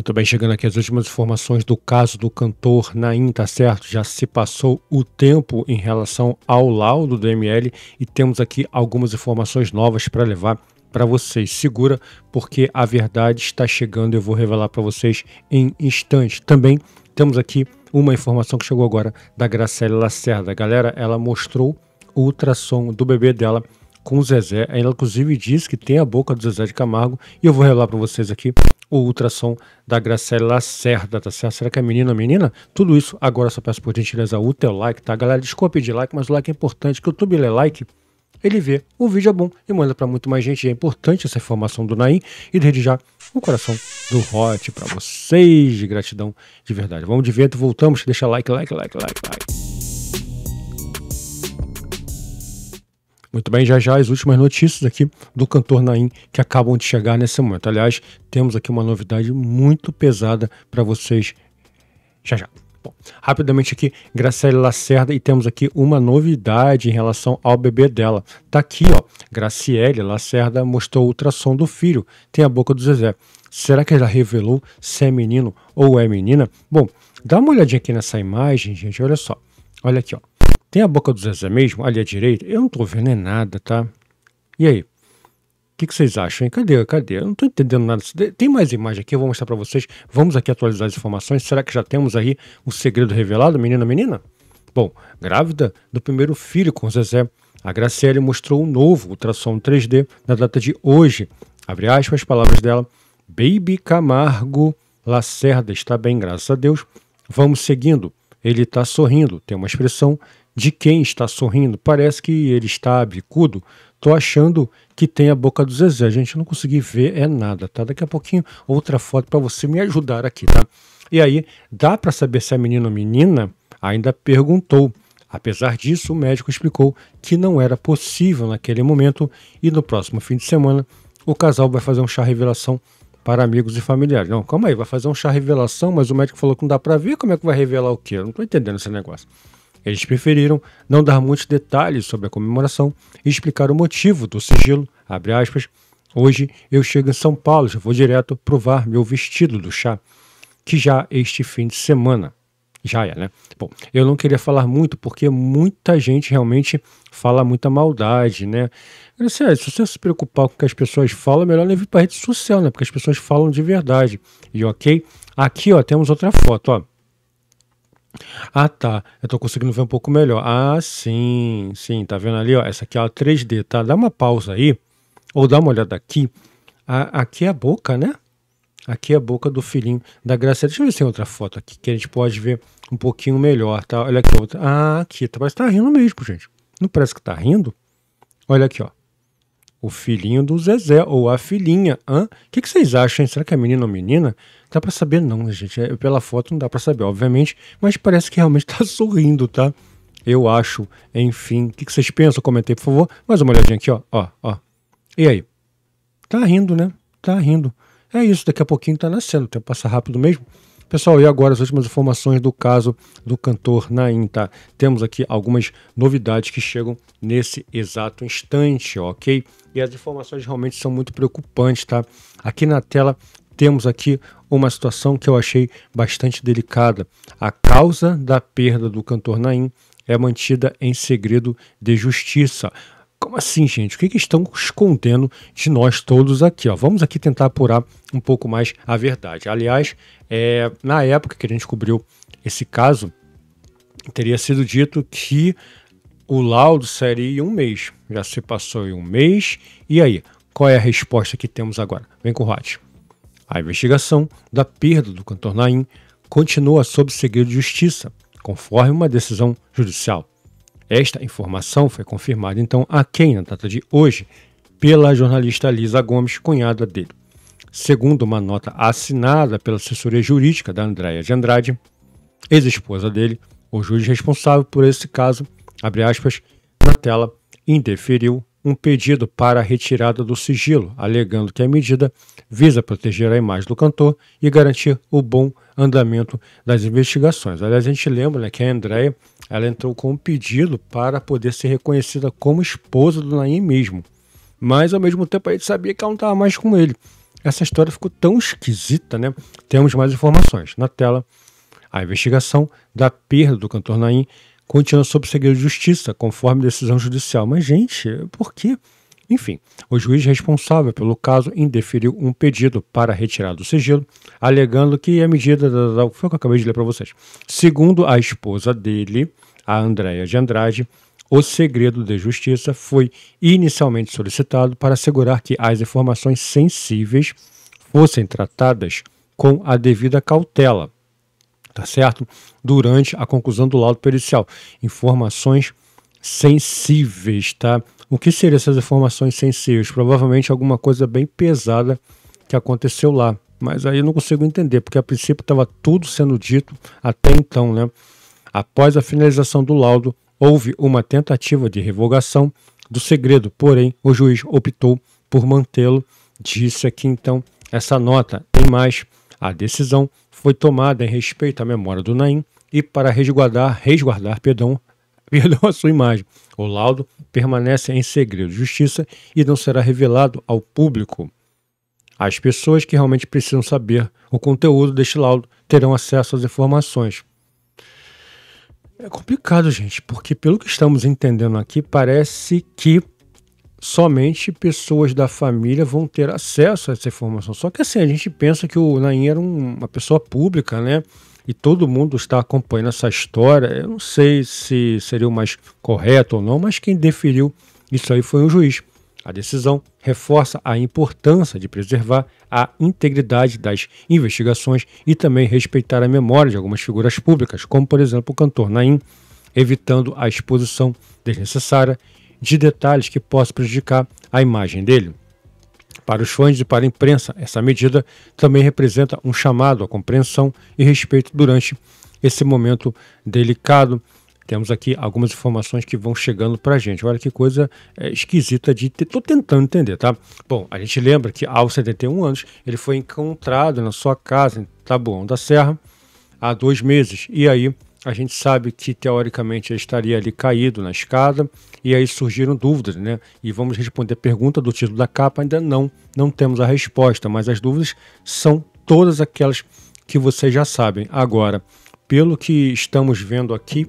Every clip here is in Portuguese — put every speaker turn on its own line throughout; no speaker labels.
Muito bem, chegando aqui as últimas informações do caso do cantor Naim, tá certo? Já se passou o tempo em relação ao laudo do ML e temos aqui algumas informações novas para levar para vocês. Segura, porque a verdade está chegando, eu vou revelar para vocês em instantes. Também temos aqui uma informação que chegou agora da Graciela Lacerda. Galera, ela mostrou o ultrassom do bebê dela com o Zezé. Ela inclusive diz que tem a boca do Zezé de Camargo e eu vou revelar para vocês aqui o ultrassom da Graciela Lacerda, tá certo? Será que é menina ou menina? Tudo isso agora só peço por gentileza o teu like, tá? Galera, desculpa pedir like, mas o like é importante, que o YouTube lê like ele vê o vídeo é bom e manda para muito mais gente. E é importante essa informação do Naim e desde já o coração do Hot para vocês. De gratidão de verdade. Vamos de vento, voltamos. Deixa like, like, like, like, like. Muito bem, já já as últimas notícias aqui do cantor Naim que acabam de chegar nesse momento. Aliás, temos aqui uma novidade muito pesada para vocês já já. Bom, rapidamente aqui, Graciele Lacerda, e temos aqui uma novidade em relação ao bebê dela. Tá aqui, ó. Graciele Lacerda mostrou o ultrassom do filho. Tem a boca do Zezé. Será que ela revelou se é menino ou é menina? Bom, dá uma olhadinha aqui nessa imagem, gente. Olha só. Olha aqui, ó. Tem a boca do Zezé mesmo, ali à direita? Eu não tô vendo é nada, tá? E aí? O que, que, vocês acham? Hein? Cadê? Cadê? Eu não tô entendendo nada. Tem mais imagem aqui, eu vou mostrar para vocês. Vamos aqui atualizar as informações. Será que já temos aí o segredo revelado, menina, menina? Bom, grávida do primeiro filho com o Zezé, a Graciele mostrou um novo ultrassom 3D na data de hoje. Abre aspas, as palavras dela. Baby Camargo Lacerda está bem, graças a Deus. Vamos seguindo. Ele está sorrindo, tem uma expressão de quem está sorrindo. Parece que ele está bicudo. Tô achando que tem a boca do Zezé. A gente não consegui ver é nada, tá? Daqui a pouquinho outra foto para você me ajudar aqui, tá? E aí, dá para saber se é menino ou menina? Ainda perguntou. Apesar disso, o médico explicou que não era possível naquele momento e no próximo fim de semana o casal vai fazer um chá revelação para amigos e familiares. Não, calma aí, vai fazer um chá revelação, mas o médico falou que não dá para ver, como é que vai revelar o quê? Eu não tô entendendo esse negócio. Eles preferiram não dar muitos detalhes sobre a comemoração e explicar o motivo do sigilo, aspas, Hoje eu chego em São Paulo, já vou direto provar meu vestido do chá, que já é este fim de semana. Já é, né? Bom, eu não queria falar muito porque muita gente realmente fala muita maldade, né? É, se você se preocupar com o que as pessoas falam, é melhor levar para a rede social, né? Porque as pessoas falam de verdade. E ok, aqui ó, temos outra foto, ó. Ah, tá. Eu tô conseguindo ver um pouco melhor. Ah, sim, sim. Tá vendo ali, ó? Essa aqui é a 3D, tá? Dá uma pausa aí, ou dá uma olhada aqui. A, aqui é a boca, né? Aqui é a boca do filhinho da graça, Deixa eu ver se tem outra foto aqui que a gente pode ver um pouquinho melhor, tá? Olha aqui outra. Ah, aqui. Parece que tá rindo mesmo, gente. Não parece que tá rindo? Olha aqui, ó o filhinho do Zezé, ou a filhinha. O que, que, vocês acham? Será que é menino ou menina? dá pra saber não, né, gente? É, pela foto não dá pra saber, obviamente, mas parece que realmente tá sorrindo, tá? Eu acho, enfim. O que, que, vocês pensam? Comentei, por favor. Mais uma olhadinha aqui, ó, ó, ó. E aí? Tá rindo, né? Tá rindo. É isso, daqui a pouquinho tá nascendo, o tempo passa rápido mesmo. Pessoal, e agora as últimas informações do caso do cantor Naim, tá? Temos aqui algumas novidades que chegam nesse exato instante, ok? E as informações realmente são muito preocupantes, tá? Aqui na tela temos aqui uma situação que eu achei bastante delicada. A causa da perda do cantor Naim é mantida em segredo de justiça. Como assim, gente? O que, que estão escondendo de nós todos aqui? Ó? Vamos aqui tentar apurar um pouco mais a verdade. Aliás, é, na época que a gente cobriu esse caso, teria sido dito que o laudo seria em um mês. Já se passou em um mês. E aí, qual é a resposta que temos agora? Vem com o rádio. A investigação da perda do cantor Naim continua sob segredo de justiça, conforme uma decisão judicial. Esta informação foi confirmada então a quem na data de hoje pela jornalista Lisa Gomes, cunhada dele. Segundo uma nota assinada pela assessoria jurídica da Andréia de Andrade, ex-esposa dele, o juiz responsável por esse caso, abre aspas, na tela, indeferiu um pedido para a retirada do sigilo, alegando que a medida visa proteger a imagem do cantor e garantir o bom andamento das investigações. Aliás, a gente lembra né, que a Andréia ela entrou com um pedido para poder ser reconhecida como esposa do Naim mesmo. Mas ao mesmo tempo a gente sabia que ela não estava mais com ele. Essa história ficou tão esquisita, né? Temos mais informações. Na tela, a investigação da perda do cantor Naim continua sob segredo de justiça, conforme decisão judicial. Mas, gente, por quê? Enfim, o juiz responsável pelo caso indeferiu um pedido para retirar do sigilo, alegando que a medida. Foi o que eu acabei de ler para vocês. Segundo a esposa dele, a Andréia de Andrade, o segredo de justiça foi inicialmente solicitado para assegurar que as informações sensíveis fossem tratadas com a devida cautela, tá certo? Durante a conclusão do laudo pericial, informações sensíveis, tá? O que seriam essas informações sensíveis? Provavelmente alguma coisa bem pesada que aconteceu lá. Mas aí eu não consigo entender, porque a princípio estava tudo sendo dito até então, né? Após a finalização do laudo, houve uma tentativa de revogação do segredo, porém o juiz optou por mantê-lo. Disse aqui então essa nota. Em mais, a decisão foi tomada em respeito à memória do Naim e para resguardar, resguardar perdão, perdeu a sua imagem. O laudo permanece em segredo de justiça e não será revelado ao público. As pessoas que realmente precisam saber o conteúdo deste laudo terão acesso às informações. É complicado, gente, porque pelo que estamos entendendo aqui, parece que somente pessoas da família vão ter acesso a essa informação. Só que assim, a gente pensa que o Nain era um, uma pessoa pública, né? e todo mundo está acompanhando essa história. Eu não sei se seria o mais correto ou não, mas quem deferiu isso aí foi o juiz. A decisão reforça a importância de preservar a integridade das investigações e também respeitar a memória de algumas figuras públicas, como por exemplo o cantor Naim, evitando a exposição desnecessária de detalhes que possam prejudicar a imagem dele. Para os fãs e para a imprensa, essa medida também representa um chamado à compreensão e respeito durante esse momento delicado. Temos aqui algumas informações que vão chegando para a gente. Olha que coisa é, esquisita de. Estou tentando entender, tá? Bom, a gente lembra que aos 71 anos ele foi encontrado na sua casa em Taboão da Serra há dois meses. E aí a gente sabe que teoricamente estaria ali caído na escada e aí surgiram dúvidas, né? E vamos responder a pergunta do título da capa, ainda não, não temos a resposta, mas as dúvidas são todas aquelas que vocês já sabem. Agora, pelo que estamos vendo aqui,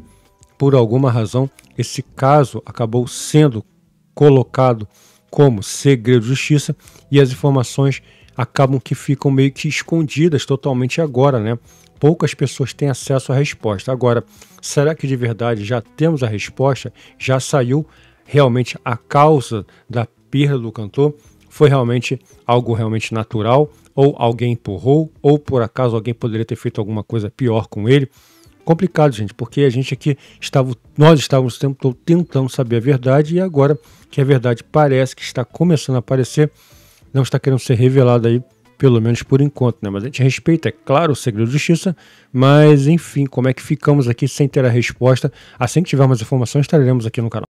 por alguma razão, esse caso acabou sendo colocado como segredo de justiça e as informações acabam que ficam meio que escondidas totalmente agora, né? Poucas pessoas têm acesso à resposta. Agora, será que de verdade já temos a resposta? Já saiu realmente a causa da perda do cantor? Foi realmente algo realmente natural? Ou alguém empurrou? Ou por acaso alguém poderia ter feito alguma coisa pior com ele? complicado, gente, porque a gente aqui estava, nós estávamos o tempo todo tentando saber a verdade e agora que a verdade parece que está começando a aparecer, não está querendo ser revelado aí, pelo menos por enquanto, né? Mas a gente respeita, é claro, o segredo de justiça, mas enfim, como é que ficamos aqui sem ter a resposta? Assim que tivermos informações, estaremos aqui no canal.